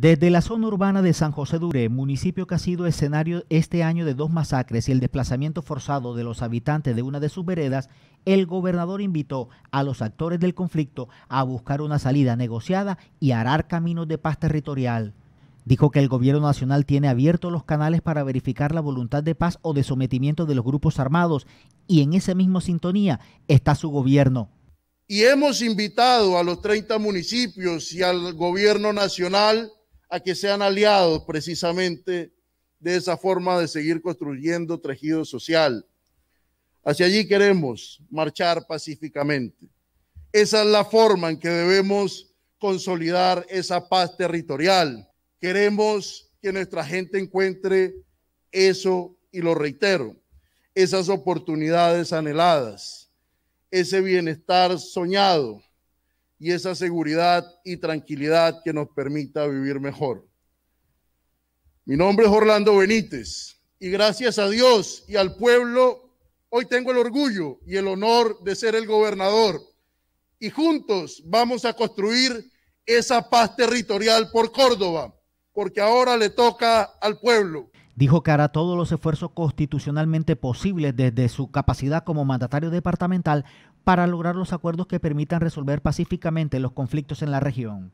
Desde la zona urbana de San José Duré, municipio que ha sido escenario este año de dos masacres y el desplazamiento forzado de los habitantes de una de sus veredas, el gobernador invitó a los actores del conflicto a buscar una salida negociada y arar caminos de paz territorial. Dijo que el gobierno nacional tiene abiertos los canales para verificar la voluntad de paz o de sometimiento de los grupos armados y en esa misma sintonía está su gobierno. Y hemos invitado a los 30 municipios y al gobierno nacional a que sean aliados precisamente de esa forma de seguir construyendo tejido social. Hacia allí queremos marchar pacíficamente. Esa es la forma en que debemos consolidar esa paz territorial. Queremos que nuestra gente encuentre eso, y lo reitero, esas oportunidades anheladas, ese bienestar soñado y esa seguridad y tranquilidad que nos permita vivir mejor. Mi nombre es Orlando Benítez y gracias a Dios y al pueblo, hoy tengo el orgullo y el honor de ser el gobernador y juntos vamos a construir esa paz territorial por Córdoba, porque ahora le toca al pueblo. Dijo que hará todos los esfuerzos constitucionalmente posibles desde su capacidad como mandatario departamental para lograr los acuerdos que permitan resolver pacíficamente los conflictos en la región.